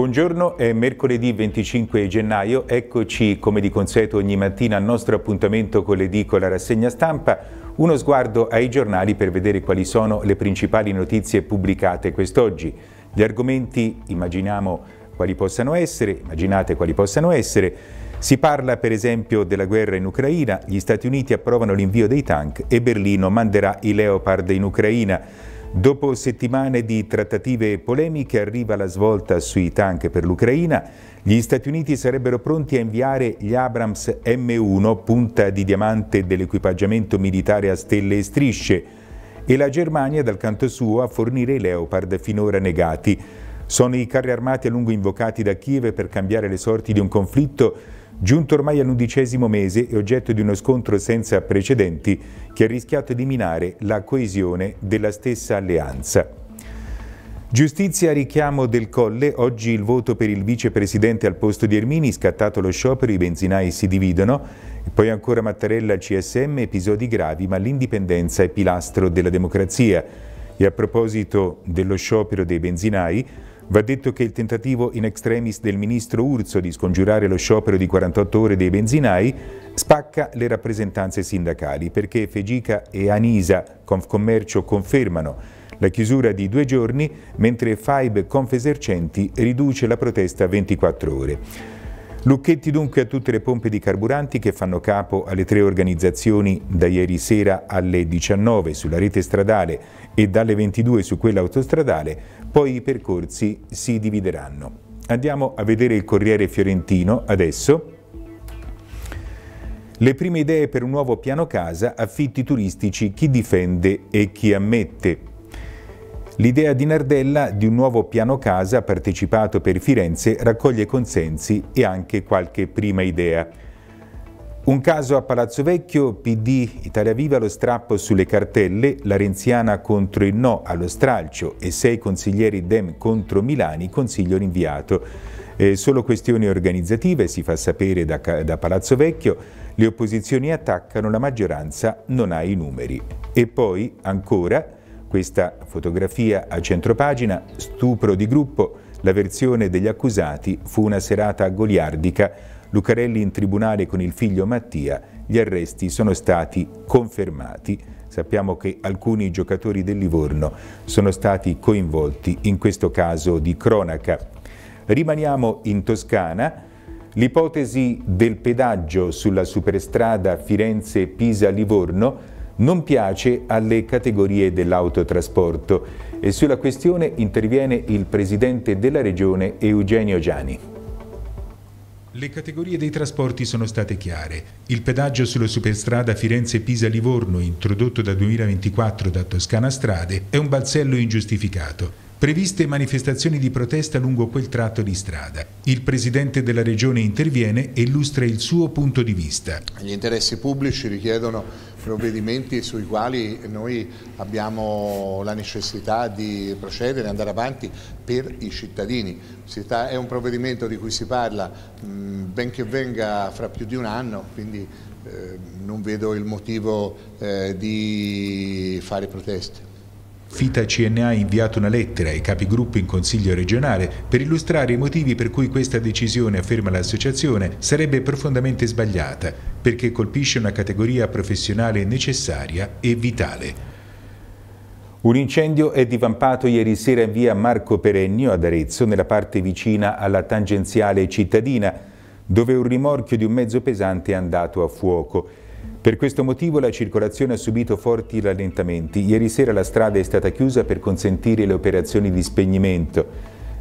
Buongiorno, è mercoledì 25 gennaio, eccoci come di consueto ogni mattina al nostro appuntamento con l'edicola rassegna stampa, uno sguardo ai giornali per vedere quali sono le principali notizie pubblicate quest'oggi. Gli argomenti immaginiamo quali possano essere, immaginate quali possano essere, si parla per esempio della guerra in Ucraina, gli Stati Uniti approvano l'invio dei tank e Berlino manderà i Leopard in Ucraina. Dopo settimane di trattative e polemiche arriva la svolta sui tank per l'Ucraina. Gli Stati Uniti sarebbero pronti a inviare gli Abrams M1, punta di diamante dell'equipaggiamento militare a stelle e strisce, e la Germania dal canto suo a fornire i Leopard finora negati. Sono i carri armati a lungo invocati da Kiev per cambiare le sorti di un conflitto giunto ormai all'undicesimo mese e oggetto di uno scontro senza precedenti che ha rischiato di minare la coesione della stessa alleanza. Giustizia a richiamo del Colle, oggi il voto per il vicepresidente al posto di Ermini, scattato lo sciopero, i benzinai si dividono, poi ancora Mattarella CSM, episodi gravi, ma l'indipendenza è pilastro della democrazia. E a proposito dello sciopero dei benzinai, Va detto che il tentativo in extremis del ministro Urso di scongiurare lo sciopero di 48 ore dei benzinai spacca le rappresentanze sindacali perché Fegica e Anisa Confcommercio confermano la chiusura di due giorni mentre FAIB Confesercenti riduce la protesta a 24 ore. Lucchetti dunque a tutte le pompe di carburanti che fanno capo alle tre organizzazioni da ieri sera alle 19 sulla rete stradale e dalle 22 su quella autostradale, poi i percorsi si divideranno. Andiamo a vedere il Corriere Fiorentino adesso. Le prime idee per un nuovo piano casa, affitti turistici, chi difende e chi ammette. L'idea di Nardella di un nuovo piano casa partecipato per Firenze raccoglie consensi e anche qualche prima idea. Un caso a Palazzo Vecchio, PD, Italia Viva lo strappo sulle cartelle, la Renziana contro il no allo stralcio e sei consiglieri Dem contro Milani, consiglio rinviato. Eh, solo questioni organizzative, si fa sapere da, da Palazzo Vecchio, le opposizioni attaccano, la maggioranza non ha i numeri. E poi, ancora, questa fotografia a centropagina, stupro di gruppo, la versione degli accusati fu una serata goliardica, Lucarelli in tribunale con il figlio Mattia, gli arresti sono stati confermati. Sappiamo che alcuni giocatori del Livorno sono stati coinvolti in questo caso di cronaca. Rimaniamo in Toscana. L'ipotesi del pedaggio sulla superstrada Firenze-Pisa-Livorno non piace alle categorie dell'autotrasporto e sulla questione interviene il presidente della regione Eugenio Giani. Le categorie dei trasporti sono state chiare. Il pedaggio sulla superstrada Firenze-Pisa-Livorno, introdotto da 2024 da Toscana Strade, è un balzello ingiustificato previste manifestazioni di protesta lungo quel tratto di strada. Il presidente della regione interviene e illustra il suo punto di vista. Gli interessi pubblici richiedono provvedimenti sui quali noi abbiamo la necessità di procedere, andare avanti per i cittadini. È un provvedimento di cui si parla, benché venga fra più di un anno, quindi eh, non vedo il motivo eh, di fare proteste. Fita CNA ha inviato una lettera ai capigruppo in Consiglio regionale per illustrare i motivi per cui questa decisione, afferma l'associazione, sarebbe profondamente sbagliata, perché colpisce una categoria professionale necessaria e vitale. Un incendio è divampato ieri sera in via Marco Perennio ad Arezzo, nella parte vicina alla tangenziale cittadina, dove un rimorchio di un mezzo pesante è andato a fuoco. Per questo motivo la circolazione ha subito forti rallentamenti. Ieri sera la strada è stata chiusa per consentire le operazioni di spegnimento.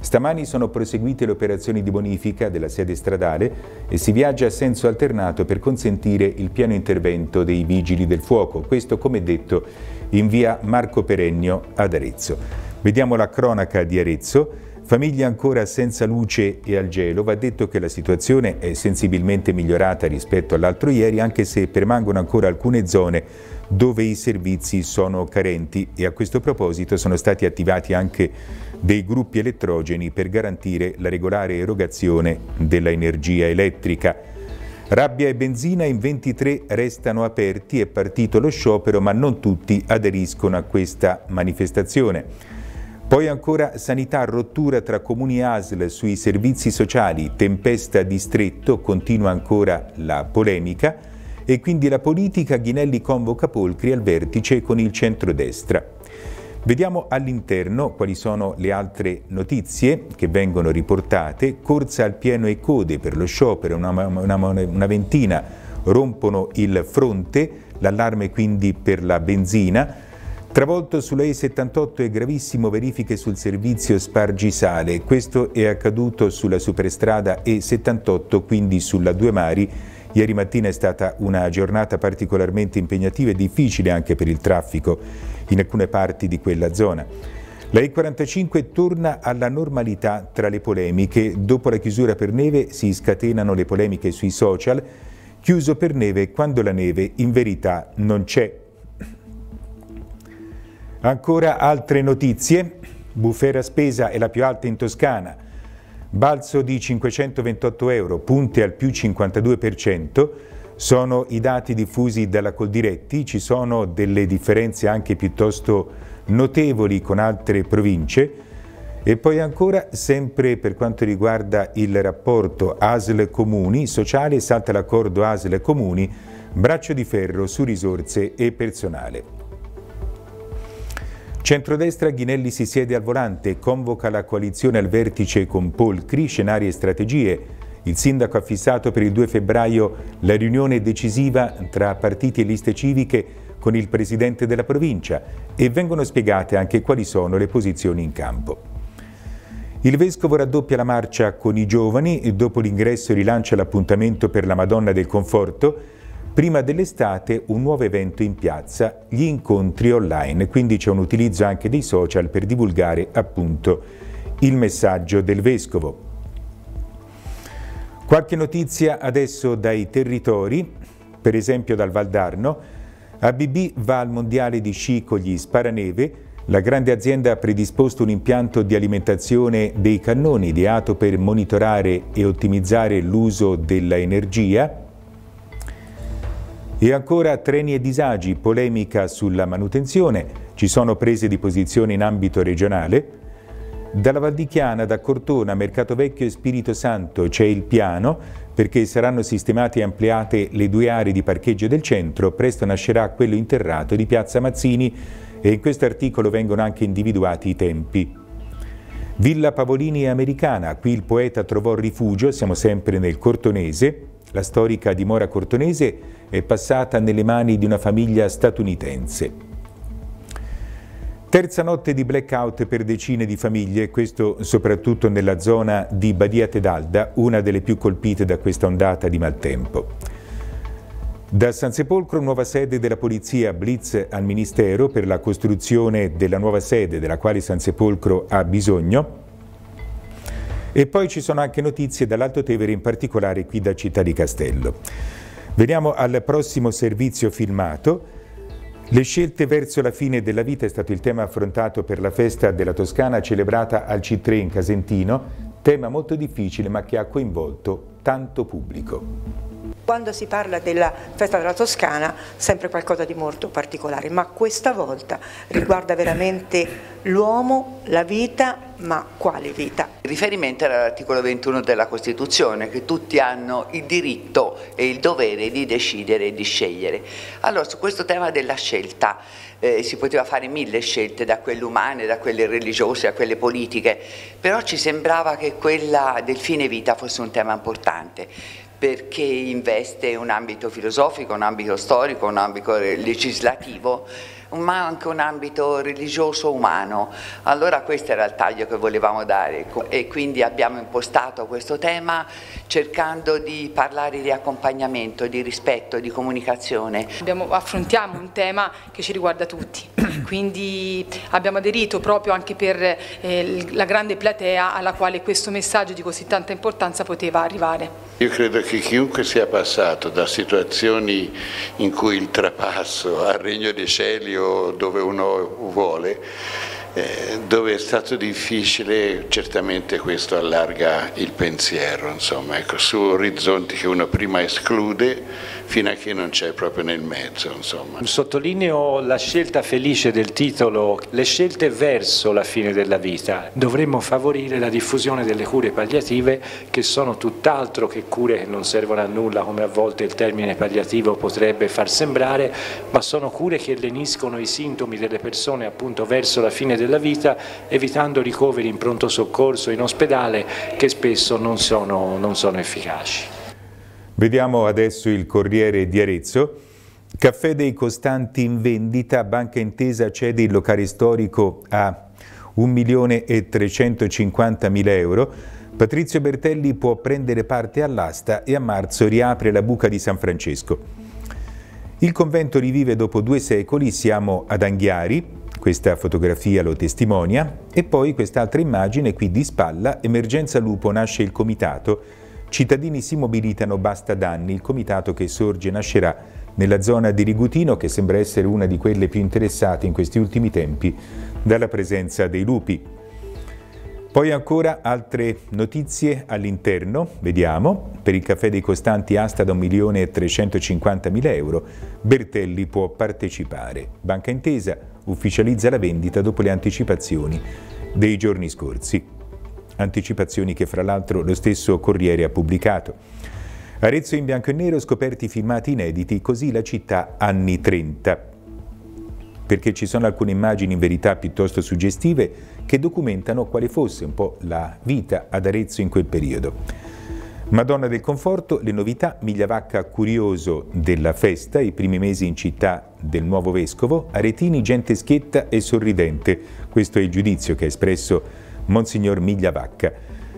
Stamani sono proseguite le operazioni di bonifica della sede stradale e si viaggia a senso alternato per consentire il piano intervento dei vigili del fuoco. Questo, come detto, in via Marco Peregno ad Arezzo. Vediamo la cronaca di Arezzo. Famiglie ancora senza luce e al gelo, va detto che la situazione è sensibilmente migliorata rispetto all'altro ieri, anche se permangono ancora alcune zone dove i servizi sono carenti e a questo proposito sono stati attivati anche dei gruppi elettrogeni per garantire la regolare erogazione dell'energia elettrica. Rabbia e benzina in 23 restano aperti, è partito lo sciopero ma non tutti aderiscono a questa manifestazione. Poi ancora sanità, rottura tra comuni ASL sui servizi sociali, tempesta distretto, continua ancora la polemica e quindi la politica Ghinelli convoca Polcri al vertice con il centrodestra. Vediamo all'interno quali sono le altre notizie che vengono riportate. Corsa al pieno e code per lo sciopero, una, una, una ventina rompono il fronte, l'allarme quindi per la benzina, Travolto sulla E78 e gravissimo verifiche sul servizio Spargisale. Questo è accaduto sulla superstrada E78, quindi sulla Due Mari. Ieri mattina è stata una giornata particolarmente impegnativa e difficile anche per il traffico in alcune parti di quella zona. La E45 torna alla normalità tra le polemiche. Dopo la chiusura per neve si scatenano le polemiche sui social. Chiuso per neve quando la neve in verità non c'è. Ancora altre notizie, bufera spesa è la più alta in Toscana, balzo di 528 euro, punte al più 52%, sono i dati diffusi dalla Coldiretti, ci sono delle differenze anche piuttosto notevoli con altre province e poi ancora sempre per quanto riguarda il rapporto ASL Comuni sociale salta l'accordo ASL Comuni braccio di ferro su risorse e personale. Centrodestra Ghinelli si siede al volante, convoca la coalizione al vertice con Polcri, scenari e strategie. Il sindaco ha fissato per il 2 febbraio la riunione decisiva tra partiti e liste civiche con il presidente della provincia e vengono spiegate anche quali sono le posizioni in campo. Il vescovo raddoppia la marcia con i giovani e dopo l'ingresso rilancia l'appuntamento per la Madonna del Conforto prima dell'estate un nuovo evento in piazza, gli incontri online, quindi c'è un utilizzo anche dei social per divulgare appunto il messaggio del Vescovo. Qualche notizia adesso dai territori, per esempio dal Valdarno, ABB va al Mondiale di Sci con gli Sparaneve, la grande azienda ha predisposto un impianto di alimentazione dei cannoni ideato per monitorare e ottimizzare l'uso dell'energia e ancora treni e disagi, polemica sulla manutenzione, ci sono prese di posizione in ambito regionale. Dalla Valdichiana, da Cortona, Mercato Vecchio e Spirito Santo c'è il piano perché saranno sistemate e ampliate le due aree di parcheggio del centro, presto nascerà quello interrato di Piazza Mazzini e in questo articolo vengono anche individuati i tempi. Villa Pavolini è americana, qui il poeta trovò rifugio, siamo sempre nel Cortonese, la storica dimora cortonese è passata nelle mani di una famiglia statunitense. Terza notte di blackout per decine di famiglie, questo soprattutto nella zona di Badia Tedalda, una delle più colpite da questa ondata di maltempo. Da San Sepolcro, nuova sede della Polizia, blitz al Ministero per la costruzione della nuova sede della quale San Sepolcro ha bisogno. E poi ci sono anche notizie dall'Alto Tevere, in particolare qui da Città di Castello. Veniamo al prossimo servizio filmato. Le scelte verso la fine della vita è stato il tema affrontato per la festa della Toscana celebrata al C3 in Casentino, tema molto difficile ma che ha coinvolto tanto pubblico quando si parla della festa della Toscana sempre qualcosa di molto particolare, ma questa volta riguarda veramente l'uomo, la vita, ma quale vita? Il riferimento all'articolo 21 della Costituzione, che tutti hanno il diritto e il dovere di decidere e di scegliere. Allora, su questo tema della scelta, eh, si poteva fare mille scelte, da quelle umane, da quelle religiose, a quelle politiche, però ci sembrava che quella del fine vita fosse un tema importante, perché investe un ambito filosofico, un ambito storico, un ambito legislativo, ma anche un ambito religioso umano. Allora questo era il taglio che volevamo dare e quindi abbiamo impostato questo tema cercando di parlare di accompagnamento, di rispetto, di comunicazione. Abbiamo, affrontiamo un tema che ci riguarda tutti quindi abbiamo aderito proprio anche per eh, la grande platea alla quale questo messaggio di così tanta importanza poteva arrivare. Io credo che chiunque sia passato da situazioni in cui il trapasso al regno dei cieli o dove uno vuole eh, dove è stato difficile, certamente questo allarga il pensiero, insomma, ecco, su orizzonti che uno prima esclude fino a che non c'è proprio nel mezzo. Insomma. Sottolineo la scelta felice del titolo, le scelte verso la fine della vita. Dovremmo favorire la diffusione delle cure palliative che sono tutt'altro che cure che non servono a nulla, come a volte il termine palliativo potrebbe far sembrare, ma sono cure che leniscono i sintomi delle persone appunto verso la fine della vita della vita evitando ricoveri in pronto soccorso, in ospedale che spesso non sono, non sono efficaci. Vediamo adesso il Corriere di Arezzo. Caffè dei Costanti in vendita, Banca Intesa cede il locale storico a 1.350.000 euro. Patrizio Bertelli può prendere parte all'asta e a marzo riapre la buca di San Francesco. Il convento rivive dopo due secoli, siamo ad Anghiari, questa fotografia lo testimonia e poi quest'altra immagine qui di spalla, Emergenza Lupo nasce il comitato, cittadini si mobilitano, basta danni, il comitato che sorge nascerà nella zona di Rigutino che sembra essere una di quelle più interessate in questi ultimi tempi dalla presenza dei lupi. Poi ancora altre notizie all'interno, vediamo, per il caffè dei Costanti asta da 1.350.000 euro, Bertelli può partecipare. Banca Intesa, ufficializza la vendita dopo le anticipazioni dei giorni scorsi. Anticipazioni che fra l'altro lo stesso Corriere ha pubblicato. Arezzo in bianco e nero, scoperti filmati inediti, così la città anni 30 perché ci sono alcune immagini in verità piuttosto suggestive che documentano quale fosse un po' la vita ad Arezzo in quel periodo. Madonna del Conforto, le novità, Migliavacca curioso della festa, i primi mesi in città del nuovo vescovo, Aretini gente schietta e sorridente. Questo è il giudizio che ha espresso Monsignor Migliavacca.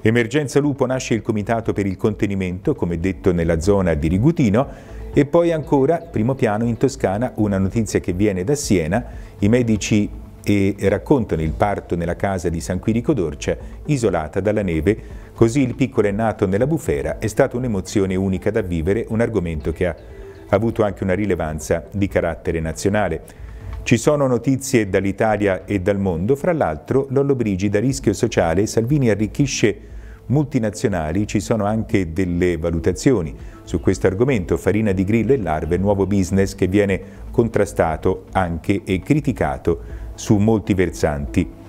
Emergenza Lupo nasce il Comitato per il Contenimento, come detto nella zona di Rigutino, e poi ancora, primo piano, in Toscana, una notizia che viene da Siena, i medici eh, raccontano il parto nella casa di San Quirico d'Orcia, isolata dalla neve, Così il piccolo è nato nella bufera è stata un'emozione unica da vivere, un argomento che ha avuto anche una rilevanza di carattere nazionale. Ci sono notizie dall'Italia e dal mondo, fra l'altro Lollobrigida Brigi rischio sociale, Salvini arricchisce multinazionali, ci sono anche delle valutazioni su questo argomento, farina di grillo e larve, nuovo business che viene contrastato anche e criticato su molti versanti.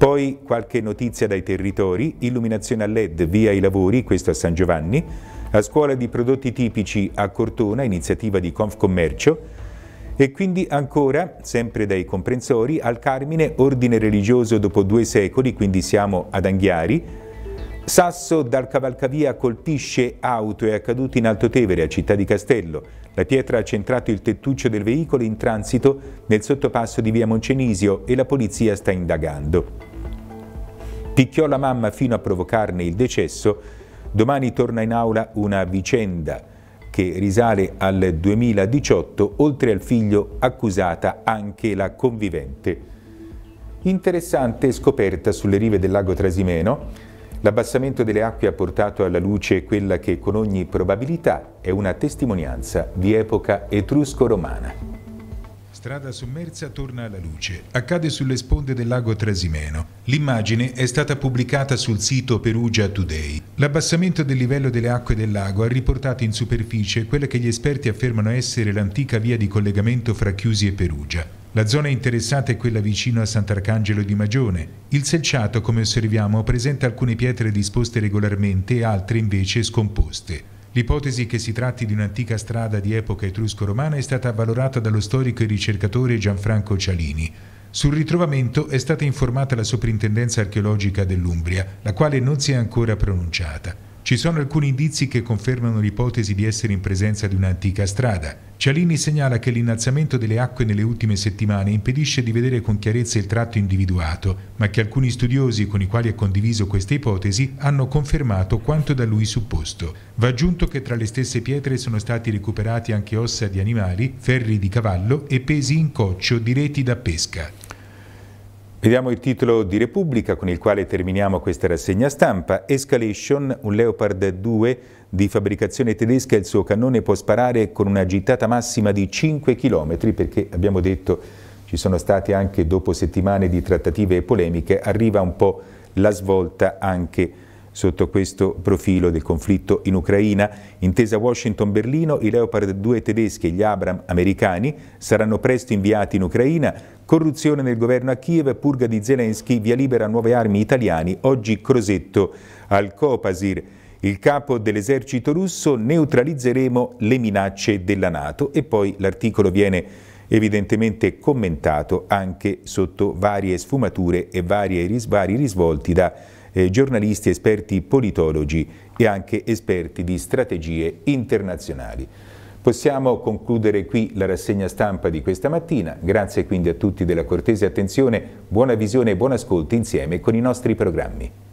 Poi qualche notizia dai territori, illuminazione a LED via i lavori, questo a San Giovanni, a scuola di prodotti tipici a Cortona, iniziativa di Confcommercio, e quindi ancora, sempre dai comprensori, al Carmine ordine religioso dopo due secoli, quindi siamo ad Anghiari, Sasso dal cavalcavia colpisce auto e accaduto in Altotevere, a Città di Castello. La pietra ha centrato il tettuccio del veicolo in transito nel sottopasso di via Moncenisio e la polizia sta indagando. Picchiò la mamma fino a provocarne il decesso. Domani torna in aula una vicenda che risale al 2018, oltre al figlio accusata anche la convivente. Interessante scoperta sulle rive del lago Trasimeno. L'abbassamento delle acque ha portato alla luce quella che con ogni probabilità è una testimonianza di epoca etrusco-romana. Strada sommersa torna alla luce. Accade sulle sponde del lago Trasimeno. L'immagine è stata pubblicata sul sito Perugia Today. L'abbassamento del livello delle acque del lago ha riportato in superficie quella che gli esperti affermano essere l'antica via di collegamento fra Chiusi e Perugia. La zona interessata è quella vicino a Sant'Arcangelo di Magione. Il selciato, come osserviamo, presenta alcune pietre disposte regolarmente e altre invece scomposte. L'ipotesi che si tratti di un'antica strada di epoca etrusco-romana è stata avvalorata dallo storico e ricercatore Gianfranco Cialini. Sul ritrovamento è stata informata la Soprintendenza archeologica dell'Umbria, la quale non si è ancora pronunciata. Ci sono alcuni indizi che confermano l'ipotesi di essere in presenza di un'antica strada. Cialini segnala che l'innalzamento delle acque nelle ultime settimane impedisce di vedere con chiarezza il tratto individuato, ma che alcuni studiosi con i quali ha condiviso questa ipotesi hanno confermato quanto da lui supposto. Va aggiunto che tra le stesse pietre sono stati recuperati anche ossa di animali, ferri di cavallo e pesi in coccio di reti da pesca. Vediamo il titolo di Repubblica con il quale terminiamo questa rassegna stampa. Escalation, un Leopard 2 di fabbricazione tedesca, il suo cannone può sparare con una gittata massima di 5 km perché abbiamo detto ci sono state anche dopo settimane di trattative e polemiche, arriva un po' la svolta anche Sotto questo profilo del conflitto in Ucraina, intesa Washington-Berlino, i Leopard 2 tedeschi e gli Abram americani saranno presto inviati in Ucraina, corruzione nel governo a Kiev, purga di Zelensky, via libera nuove armi italiani, oggi Crosetto al Copasir. Il capo dell'esercito russo neutralizzeremo le minacce della Nato e poi l'articolo viene evidentemente commentato anche sotto varie sfumature e vari risvolti da eh, giornalisti, esperti politologi e anche esperti di strategie internazionali. Possiamo concludere qui la rassegna stampa di questa mattina, grazie quindi a tutti della cortese attenzione, buona visione e buon ascolto insieme con i nostri programmi.